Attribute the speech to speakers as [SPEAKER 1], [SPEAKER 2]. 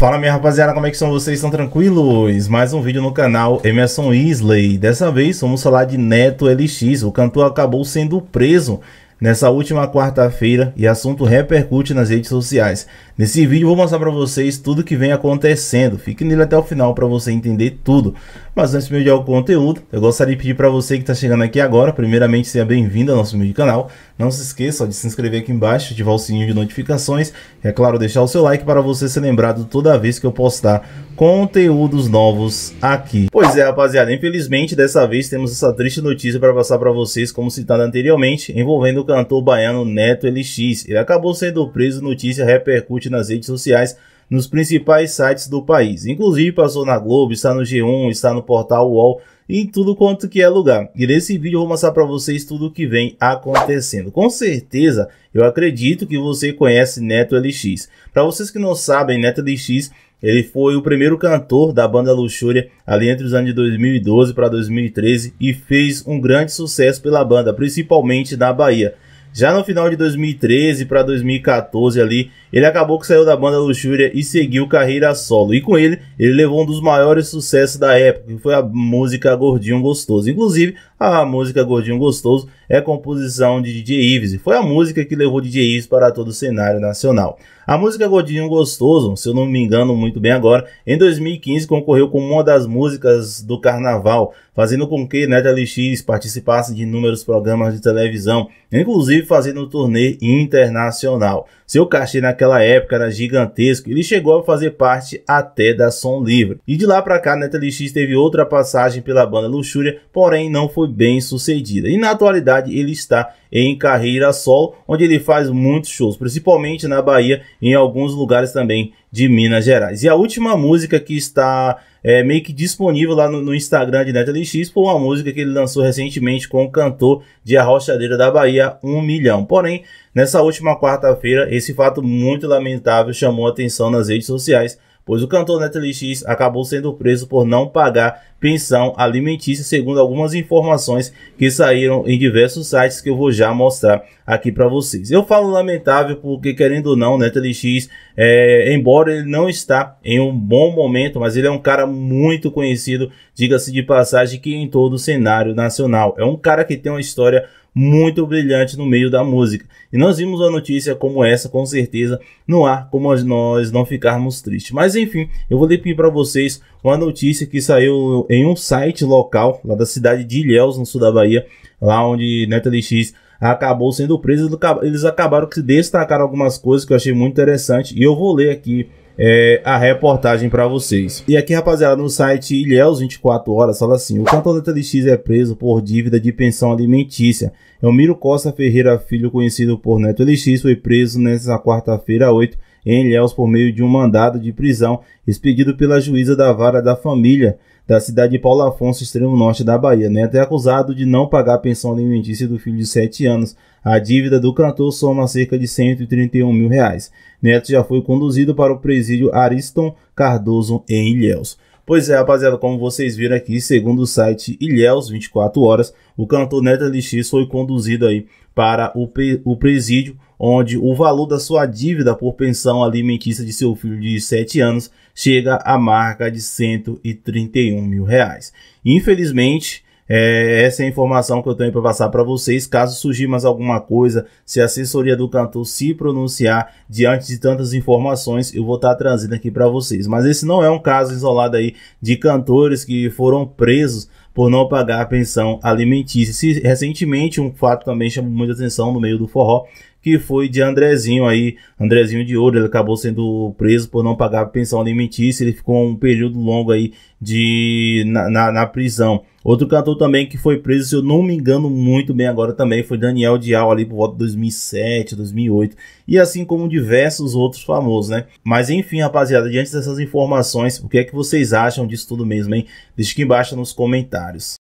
[SPEAKER 1] Fala minha rapaziada, como é que são vocês? Estão tranquilos? Mais um vídeo no canal Emerson Isley. Dessa vez vamos falar de Neto LX. O cantor acabou sendo preso nessa última quarta-feira e assunto repercute nas redes sociais. Nesse vídeo vou mostrar para vocês tudo que vem acontecendo, fique nele até o final para você entender tudo. Mas antes de me é o conteúdo, eu gostaria de pedir para você que está chegando aqui agora, primeiramente seja bem-vindo ao nosso vídeo canal. Não se esqueça de se inscrever aqui embaixo, ativar o sininho de notificações e é claro deixar o seu like para você ser lembrado toda vez que eu postar conteúdos novos aqui. Pois é rapaziada, infelizmente dessa vez temos essa triste notícia para passar para vocês como citada anteriormente envolvendo o cantor baiano Neto LX. Ele acabou sendo preso, notícia repercute nas redes sociais nos principais sites do país. Inclusive passou na Globo, está no G1, está no portal UOL e em tudo quanto que é lugar. E nesse vídeo eu vou mostrar para vocês tudo o que vem acontecendo. Com certeza, eu acredito que você conhece Neto LX. Para vocês que não sabem, Neto LX ele foi o primeiro cantor da banda Luxúria ali entre os anos de 2012 para 2013 e fez um grande sucesso pela banda, principalmente na Bahia. Já no final de 2013 para 2014 ali, ele acabou que saiu da banda Luxúria e seguiu carreira solo. E com ele, ele levou um dos maiores sucessos da época, que foi a música Gordinho Gostoso. Inclusive, a música Gordinho Gostoso é composição de DJ Ives. E foi a música que levou DJ Ives para todo o cenário nacional. A música Gordinho Gostoso, se eu não me engano muito bem agora, em 2015 concorreu como uma das músicas do carnaval, fazendo com que Neto X participasse de inúmeros programas de televisão, inclusive fazendo um turnê internacional. Seu cachê na naquela época era gigantesco, ele chegou a fazer parte até da Som Livre. E de lá para cá, Natalie teve outra passagem pela banda Luxúria, porém não foi bem sucedida. E na atualidade ele está em carreira Sol, onde ele faz muitos shows, principalmente na Bahia e em alguns lugares também de Minas Gerais. E a última música que está é, meio que disponível lá no, no Instagram de NetLX foi uma música que ele lançou recentemente com o cantor de Arrochadeira da Bahia, um milhão. Porém, nessa última quarta-feira, esse fato muito lamentável chamou atenção nas redes sociais, pois o cantor NetLX acabou sendo preso por não pagar pensão alimentícia, segundo algumas informações que saíram em diversos sites que eu vou já mostrar aqui para vocês. Eu falo lamentável porque, querendo ou não, NetLX, né, é, embora ele não está em um bom momento, mas ele é um cara muito conhecido, diga-se de passagem, que em todo o cenário nacional. É um cara que tem uma história muito brilhante no meio da música. E nós vimos uma notícia como essa, com certeza, no ar, como nós não ficarmos tristes. Mas enfim, eu vou ler para vocês uma notícia que saiu em um site local, lá da cidade de Ilhéus, no sul da Bahia, lá onde NetLX acabou sendo preso. Eles acabaram que destacaram algumas coisas que eu achei muito interessante e eu vou ler aqui é, a reportagem para vocês. E aqui, rapaziada, no site Ilhéus 24 Horas, fala assim: o cantoneta LX é preso por dívida de pensão alimentícia. Elmiro Costa Ferreira Filho, conhecido por Neto LX, foi preso nesta quarta-feira 8 em Ilhéus por meio de um mandado de prisão expedido pela juíza da vara da família da cidade de Paulo Afonso, extremo norte da Bahia. Neto é acusado de não pagar a pensão alimentícia do filho de 7 anos. A dívida do cantor soma cerca de 131 mil reais. Neto já foi conduzido para o presídio Ariston Cardoso, em Ilhéus. Pois é, rapaziada, como vocês viram aqui, segundo o site Ilhéus 24 Horas, o cantor Neto LX foi conduzido aí para o, pre o presídio, onde o valor da sua dívida por pensão alimentícia de seu filho de 7 anos chega à marca de 131 mil reais. Infelizmente, é, essa é a informação que eu tenho para passar para vocês. Caso surgir mais alguma coisa, se a assessoria do cantor se pronunciar diante de tantas informações, eu vou estar tá trazendo aqui para vocês. Mas esse não é um caso isolado aí de cantores que foram presos por não pagar a pensão alimentícia. Se, recentemente, um fato também chamou muita atenção no meio do forró que foi de Andrezinho aí, Andrezinho de Ouro, ele acabou sendo preso por não pagar pensão alimentícia, ele ficou um período longo aí de, na, na, na prisão. Outro cantor também que foi preso, se eu não me engano muito bem agora também, foi Daniel Dial ali por volta de 2007, 2008, e assim como diversos outros famosos, né? Mas enfim, rapaziada, diante dessas informações, o que é que vocês acham disso tudo mesmo, hein? Deixa aqui embaixo nos comentários.